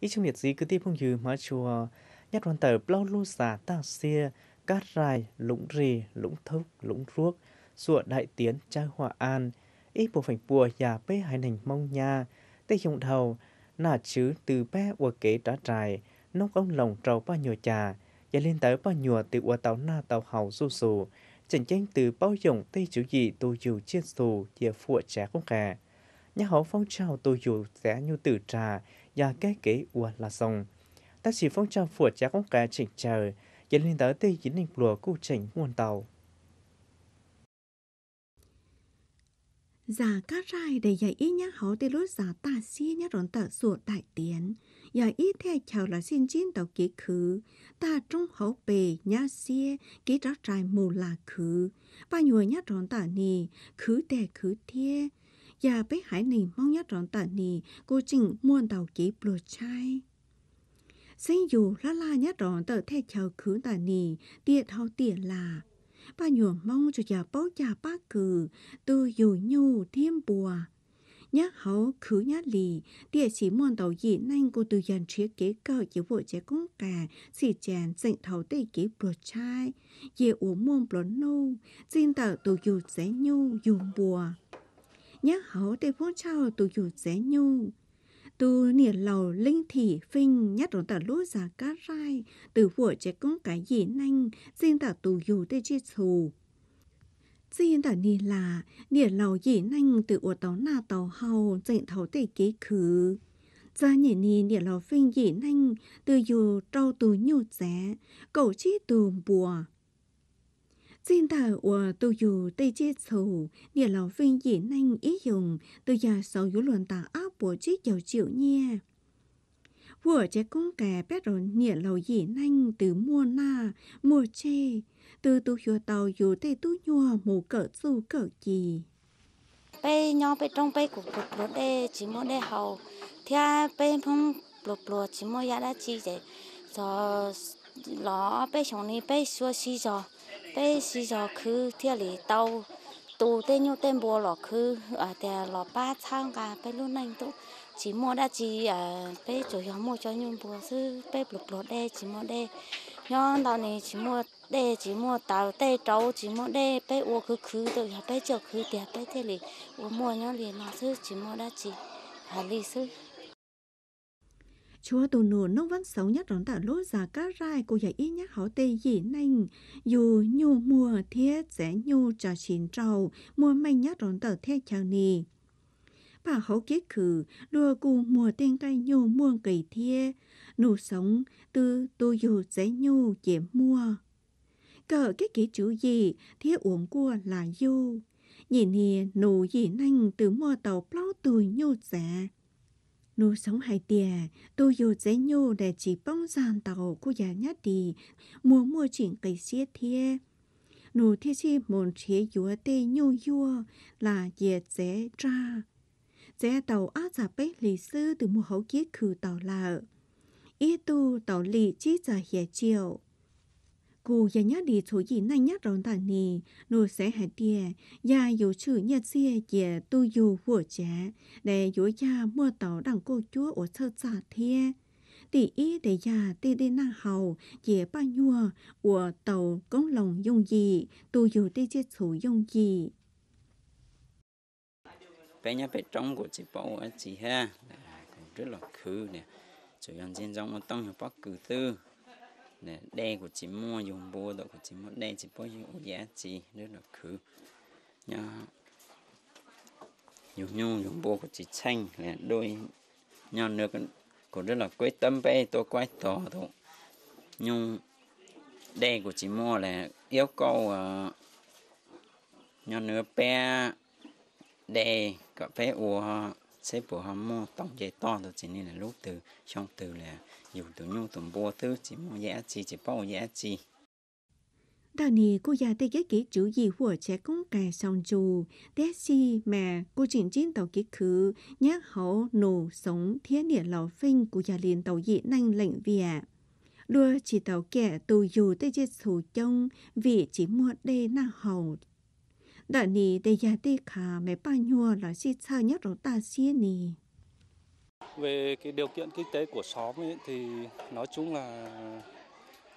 이중 예지 그때 풍유 마주어 nhất hoàn tử plau lu xà ta xia cát rai lũng rì lũng thốc lũng ruốc sụa đại tiến cha hòa an ít bộ phảnh bùa nhà bê hai nành mong nha tê dụng đầu nà chứ từ bé của kế đã trài nông công lòng trầu ba nhùa trà và lên tới ba nhùa từ ua tàu na tàu hầu su sù chỉnh tranh từ bao dụng tây chủ dị tô dù chiên sù địa phụ trẻ không khè nhà hậu phong trào tô dù sẽ như tử trà và cái kế ua là sông. Ta chỉ phong trào phủa trả con cá chỉnh chờ, dẫn lên tới tây chính đình lùa cụ chỉnh nguồn tàu. Giả cá rai để giải ý nhá hó tê lốt giả ta xí nhá rộn tờ sổ đại tiến. Giả ý theo chào là xin chín tàu ký khứ. Ta trung hó bề nhá xí ký rõ trai mù là khứ. và nhùa nhá rộn tờ nì khứ tè khứ thiê và dạ, bé hải này mong nhát rõn tận nì cô trình muôn đầu kỹ bùa chai xây dù la la nhát rõn tờ theo chờ khứ tận nì tiệt hậu tiệt là ba nhùa mong cho già báo già ba cử từ dù nhu thêm bùa nhát hậu khứ nhát lì tiệt chỉ muôn tàu dị nanh cô từ dàn chia kế cờ chỉ vội chế công cả xì chèn dịnh thầu tây kế bùa chai dễ uống muôn bùa nô xin tờ từ dù sẽ nhu dùng bùa nhá háo tê phút trao tù dù dễ nhu. Tu nỉa lầu linh thị phinh nhát rộn tờ lúa giả cá rai, từ vụ chế con cái gì nanh, xin tờ tù dù tê chi thù. Xin tờ nì là, nỉa lầu dĩ nanh từ ổ tàu na tàu hầu dịnh thấu tê ký khứ. Gia nhỉ nì nỉa lầu phinh dĩ nanh, từ dù trâu tù nhu dễ cậu chi tù bùa xin thờ của tôi dù tê chết sầu địa lão vinh dĩ nanh ý dùng tôi già sáu yếu luận tả áp của chiếc dầu chịu nha vừa chế cũng kẻ bé rồi nhẹ lầu dĩ nanh từ mua na mua chê từ tu hiệu tàu dù tây tu nhua mù cỡ dù cỡ gì bây nhau bây trong bây của cục lột đê chỉ mua đê hầu thì bây phong lột lột chỉ mua ya đã chi vậy rồi lọ bây chồng này bây xua xí rồi cái xí giò khứ thiệt lì tàu tù tên nhau tên bùa lọ khứ à tè lọ ba thang cả bé luôn anh tu chỉ mua đã chỉ à bé chủ yếu mua cho nhau bùa sư bé lục lọ đê chỉ mua đê nhon tao này chỉ mua đê chỉ mua tàu tê trâu chỉ mua đê bé uo cứ cứ tự bé chờ cứ tè bé thế lì uo mua nhau liền lọ sư chỉ mua đã chỉ à lì sư chúa tù nụ nông văn xấu nhất rón tạo lối giả cá rai cô giải y nhắc hó tê gì nành dù nhu mùa thiết sẽ nhu trà chín trầu mùa mạnh nhất rón tạo thế chào nì bà hậu kết khử đua cụ mùa tên cây nhu mùa cầy thia nụ sống từ tu dù sẽ nhu chiếm mua cờ cái kỹ chữ gì thia uống cua là du nhìn nì nụ gì nành từ mùa tàu plau từ nhu giả นูสงหายเตียตัวอยู่เจนยูแต่จีป้องซานเต่ากูอยากยัดดีมัวมัวจิงไกเสียเทียนูที่ชีมนเชียยัวเตยูยัวลาเยเจจ้าเจเต่าอาจะไปหลีซื้อถึงมัวเขาเกี้ยคือเต่าลาอีตูเต่าหลีจี้จะเหียเจียว cô ya nhá đi chỗ gì nay nhát rong tàn nì nô sẽ hạt tiền ya yếu chữ nhát xe chè tu yếu hùa trẻ để yếu cha mua tàu đằng cô chúa ở sơ xa thia tỷ ý để ya tê đê na hầu chè ba nhua của tàu cống lòng dùng gì tu yếu tê chết chủ dùng gì bé nhá bé trong của chị bảo ở chị ha cũng rất là khứ nè chủ nhân trên trong một tông hiệu bắc cử tư nè đây của chị mua dùng bùa đó của chị mua đây chị bôi dùng giá chị rất là khứ nhá dùng nhung dùng bùa của chị xanh là đôi nhau nữa của rất là quyết tâm bé tôi quay to thôi nhưng đây của chị mua là yêu cầu uh, nhau nữa bé đây có ua ủa sẽ bộ họ mua tổng dây to rồi chỉ nên là lúc từ trong từ là dù từ nhu từ bùa tứ chỉ mua dễ chi chỉ bao dễ chi đó nì cô già tê cái kỹ chữ gì của trẻ cũng cài xong chu té si mà cô chuyện trên tàu kỹ khứ nhát hậu nổ sống thiên địa lò phinh của già liền tàu dị năng lệnh vỉa đua chỉ tàu kẻ tù dù tê chết thủ trông vì chỉ mua đê na hậu đợi nì để gia đi khả mẹ ba nhua là si xa nhất rồi ta xia nì về cái điều kiện kinh tế của xóm ấy, thì nói chung là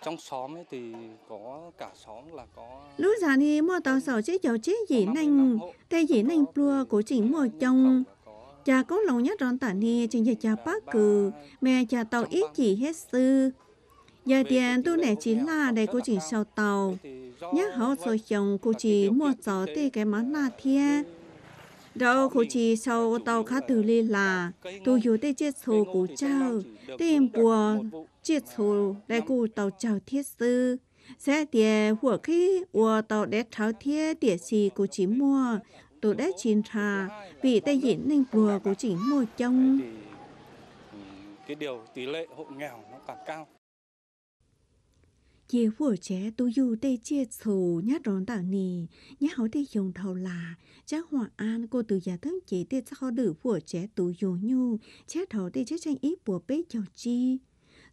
trong xóm ấy thì có cả xóm là có lúc già thì mua tàu sầu chế dầu chế gì nành tê gì nành plua của chính mua chồng cha có lòng nhất ròn tản nè trên nhà cha bác cử mẹ cha tàu ít chỉ hết sư giờ tiền tôi nè chỉ là đầy của chỉnh sau tàu nhớ họ rồi chồng cô chỉ mua giỏ tê cái món na thia đâu cô chỉ sau tàu khá từ li là tôi dù tê chết số của cháu tìm bùa chết số để cô tàu chào thiết sư sẽ tiền của khi ua tàu để tháo thiết địa xì cô chỉ mua tôi đã chín trà vì tay diễn nên bùa cô chỉ mua trong cái điều tỷ lệ hộ nghèo nó càng cao ye wo che tu yu te che chu nhát rón ta ni nhá hảo te dùng thầu là cha hòa an cô tự gia thân chỉ te cho họ đử wo che tu yu nhu che thầu te che tranh ý bùa bế chào chi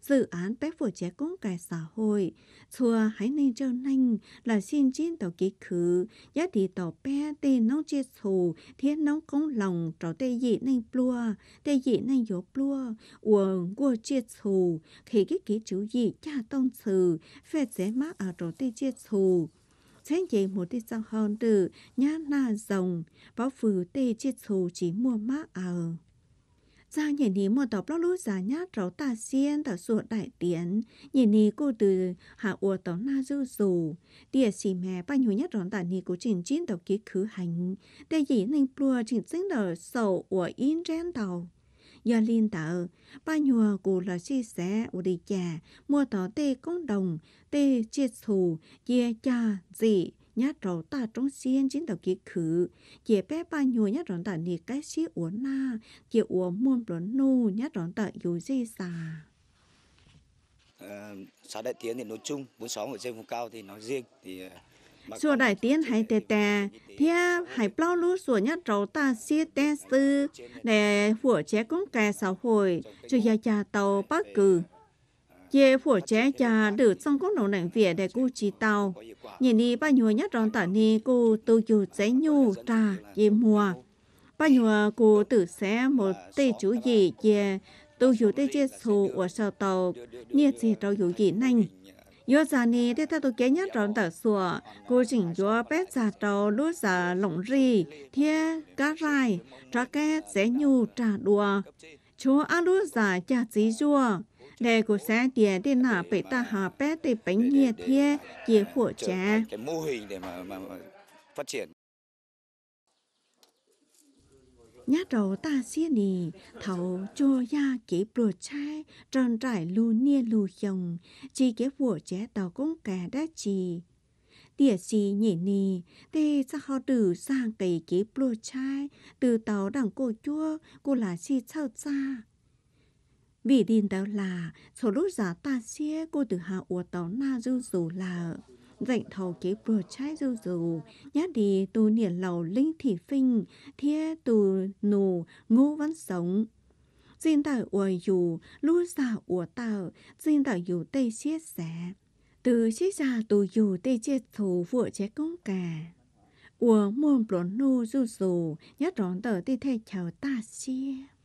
dự án bếp phổ chế công cải xã hội, chùa hãy nên cho nên là xin chín tàu ký khứ, giá trị tàu bé tê nông chế sổ, thiên nông công lòng trò tê dị nên plua, tê dị nên yếu plua, uổng của chế sổ, khi cái ký chú dị cha tông sử phê dễ mắc ở trò tê chế sổ sáng dậy một đi sau hòn từ nhá na rồng bảo phù tê chiết xù chỉ mua má ảo ra nhìn ní một tập lót lút giá nhát rau ta xiên tà sụa đại tiến nhìn ní cô từ hạ ua tàu na dư dù địa xì mẹ ba nhu nhất rón tà ní cô trình chín tàu ký khứ hành để dĩ nên plua trình xinh đờ sầu ua in trên tàu do liên tờ ba nhùa à cô là chia sẻ ủ đi chè mua tỏ tê công đồng tê chia thù chia cha gì nhát rồi ta trong xiên chính đầu kia khử dễ bé ba nhồi nhát rồi ta nì cái xí uốn na kia uốn muôn rón nô nhát rồi ta dù dây xà xã đại tiến thì nói chung 46 người dân vùng cao thì nói riêng thì ờ, Sùa đại tiến hay tè tè, thia hay bao lú sùa nhất rầu ta xia tè sư, để hủa chế cũng kè xã hội, cho gia cha tàu bác cử ye phổ chế cha được trong quốc nổ nặng vỉa để cô chỉ tàu nhìn đi ba nhùa nhất ròn tả ni cô tu dù chế nhu trà ye mùa ba nhùa cô tự sẽ một tê chủ gì ye tu dù tê chế xù của sao tàu nhiệt gì trâu dù gì nanh yo già dạ ni để ta tu kế nhất ròn tả sủa cô chỉnh cho bé già trâu lúa già lộng ri thia cá rai trà két chế nhu trà đùa chúa alu già dạ cha chí chua để của xã địa để nọ bị ta họ bé từ bánh nhiệt thiê dễ hỗ trợ cái mô hình để mà, mà, mà phát triển nhá đầu ta xia nì thầu cho ya kế bùa chai tròn trải lù nia lù hồng chỉ kế vua trẻ tàu cũng cả đã chi. tỉa xì nhỉ nì tê ra họ từ sang cái kế bùa chai từ tàu đẳng cô chua cô là xì sao xa vì tin đó là số lúc giả ta xe cô từ hạ ủa tàu na du dù là dạy thầu kế bờ trái du dù nhát đi tu niệm lầu linh thị phinh thiết tu nù ngô văn sống xin tờ ủa dù lúc giả ủa tàu xin tờ dù tây chia sẻ từ chiếc già tu dù tây chia thủ vựa chế công cả ủa muôn bốn nô du dù nhát rón tờ tây thay chào ta xia